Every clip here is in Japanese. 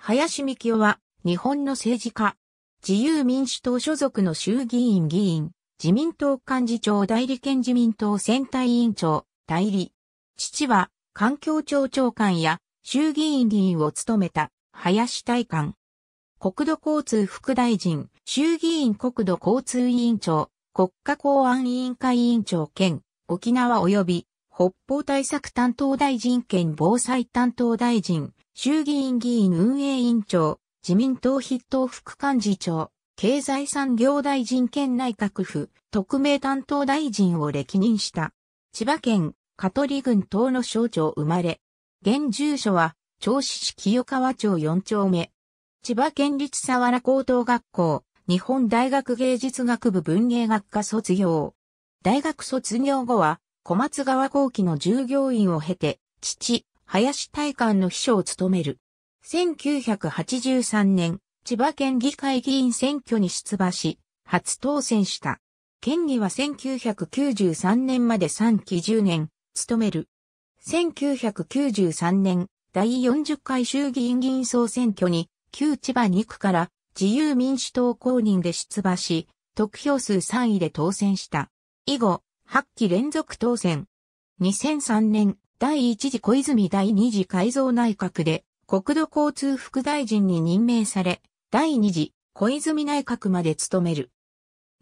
林幹夫は、日本の政治家。自由民主党所属の衆議院議員、自民党幹事長代理兼自民党選対委員長、代理。父は、環境庁長官や衆議院議員を務めた、林大官。国土交通副大臣、衆議院国土交通委員長、国家公安委員会委員長兼、沖縄及び北方対策担当大臣兼防災担当大臣、衆議院議員運営委員長、自民党筆頭副幹事長、経済産業大臣兼内閣府、特命担当大臣を歴任した。千葉県、香取郡等の省庁生まれ。現住所は、銚子市清川町4丁目。千葉県立佐原高等学校、日本大学芸術学部文芸学科卒業。大学卒業後は、小松川後期の従業員を経て、父、林大官の秘書を務める。1983年、千葉県議会議員選挙に出馬し、初当選した。県議は1993年まで3期10年、務める。1993年、第40回衆議院議員総選挙に、旧千葉2区から自由民主党公認で出馬し、得票数3位で当選した。以後、8期連続当選。2003年、第1次小泉第2次改造内閣で、国土交通副大臣に任命され、第2次小泉内閣まで務める。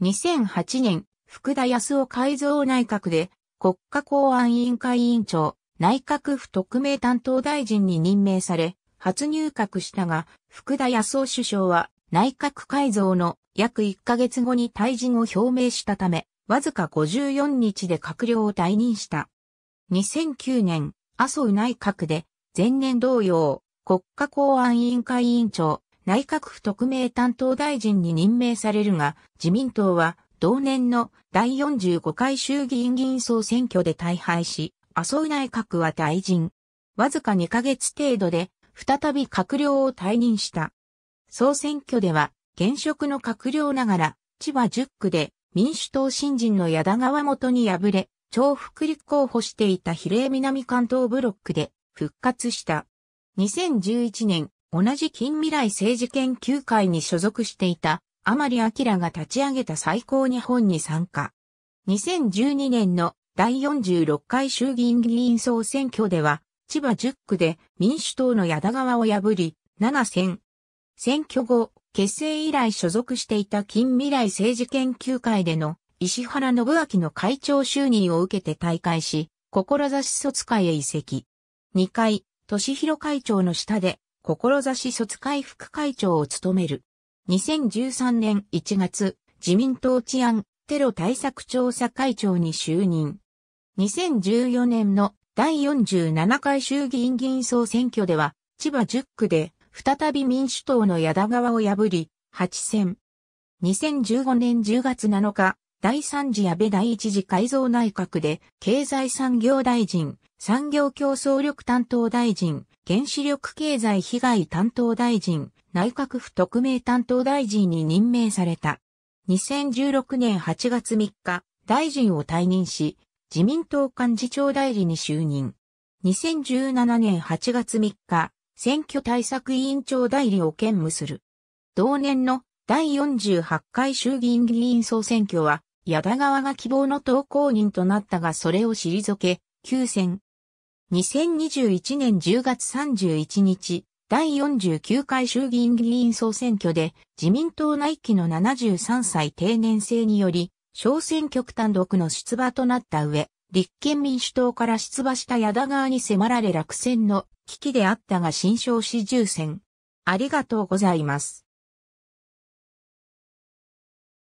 2008年、福田康夫改造内閣で、国家公安委員会委員長、内閣府特命担当大臣に任命され、初入閣したが、福田康夫首相は内閣改造の約1ヶ月後に退陣を表明したため、わずか54日で閣僚を退任した。2009年、麻生内閣で、前年同様、国家公安委員会委員長、内閣府特命担当大臣に任命されるが、自民党は、同年の第45回衆議院議員総選挙で大敗し、麻生内閣は退陣。わずか2ヶ月程度で、再び閣僚を退任した。総選挙では、現職の閣僚ながら、千葉10区で民主党新人の矢田川元に敗れ、重複立候補していた比例南関東ブロックで復活した。2011年、同じ近未来政治研究会に所属していた甘利明が立ち上げた最高日本に参加。2012年の第46回衆議院議員総選挙では、千葉10区で民主党の矢田川を破り、7選。選挙後、結成以来所属していた近未来政治研究会での石原信明の会長就任を受けて退会し、志卒会へ移籍。2回、俊弘会長の下で、志卒会副会長を務める。2013年1月、自民党治安テロ対策調査会長に就任。2014年の第47回衆議院議員総選挙では、千葉10区で再び民主党の矢田川を破り、8選。2015年10月7日、第3次安倍第1次改造内閣で、経済産業大臣、産業競争力担当大臣、原子力経済被害担当大臣、内閣府特命担当大臣に任命された。2016年8月3日、大臣を退任し、自民党幹事長代理に就任。2017年8月3日、選挙対策委員長代理を兼務する。同年の第48回衆議院議員総選挙は、矢田川が希望の投稿人となったがそれを退け、休戦。2021年10月31日、第49回衆議院議員総選挙で自民党内期の73歳定年制により小選挙区単独の出馬となった上、立憲民主党から出馬した矢田川に迫られ落選の危機であったが新勝始終戦。ありがとうございます。